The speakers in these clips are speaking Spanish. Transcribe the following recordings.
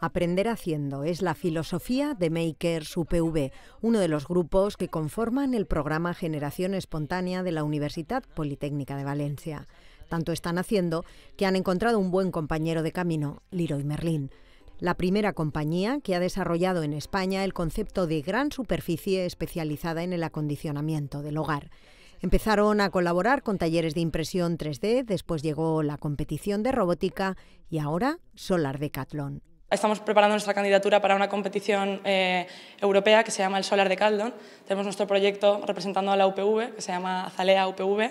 Aprender haciendo es la filosofía de Makers UPV, uno de los grupos que conforman el programa Generación Espontánea de la Universidad Politécnica de Valencia. Tanto están haciendo que han encontrado un buen compañero de camino, y Merlin, la primera compañía que ha desarrollado en España el concepto de gran superficie especializada en el acondicionamiento del hogar. Empezaron a colaborar con talleres de impresión 3D, después llegó la competición de robótica y ahora Solar Decathlon. Estamos preparando nuestra candidatura para una competición eh, europea que se llama el Solar de Caldon. Tenemos nuestro proyecto representando a la UPV, que se llama Azalea UPV.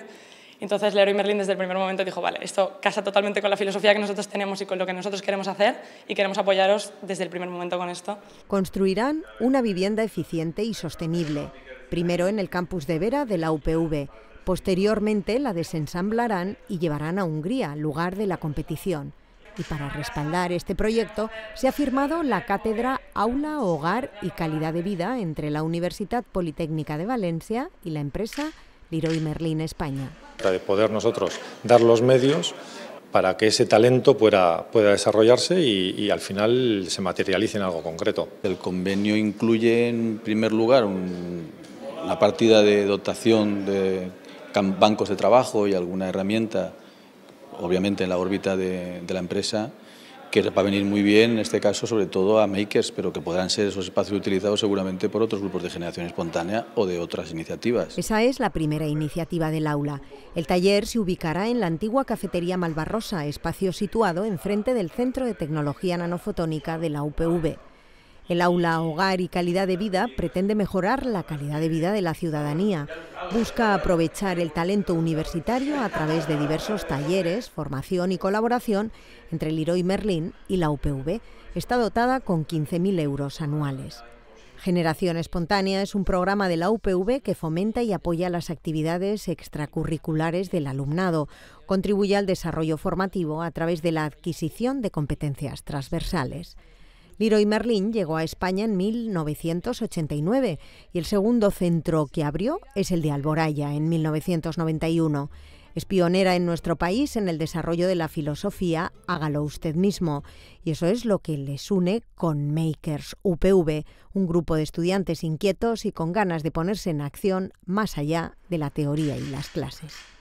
Entonces Leroy Merlin desde el primer momento dijo, vale, esto casa totalmente con la filosofía que nosotros tenemos y con lo que nosotros queremos hacer y queremos apoyaros desde el primer momento con esto. Construirán una vivienda eficiente y sostenible, primero en el campus de Vera de la UPV, posteriormente la desensamblarán y llevarán a Hungría, lugar de la competición y para respaldar este proyecto se ha firmado la cátedra Aula, Hogar y Calidad de Vida entre la Universidad Politécnica de Valencia y la empresa y Merlin España. De poder nosotros dar los medios para que ese talento pueda, pueda desarrollarse y, al final se materialice en algo concreto. El convenio incluye en primer lugar la partida de dotación de bancos de trabajo y alguna herramienta obviamente en la órbita de, la empresa, que va a venir muy bien, en este caso, sobre todo a makers, pero que podrán ser esos espacios utilizados seguramente por otros grupos de generación espontánea o de otras iniciativas. Esa es la primera iniciativa del aula. El taller se ubicará en la antigua cafetería Malvarrosa, espacio situado enfrente del Centro de Tecnología Nanofotónica de la UPV. El aula Hogar y Calidad de Vida pretende mejorar la calidad de vida de la ciudadanía busca aprovechar el talento universitario a través de diversos talleres, formación y colaboración entre Leroy Merlin y la UPV. Está dotada con 15.000 euros anuales. Generación Espontánea es un programa de la UPV que fomenta y apoya las actividades extracurriculares del alumnado, contribuye al desarrollo formativo a través de la adquisición de competencias transversales y Merlin llegó a España en 1989 y el segundo centro que abrió es el de Alboraya en 1991. Es pionera en nuestro país en el desarrollo de la filosofía Hágalo usted mismo. Y eso es lo que les une con Makers UPV, un grupo de estudiantes inquietos y con ganas de ponerse en acción más allá de la teoría y las clases.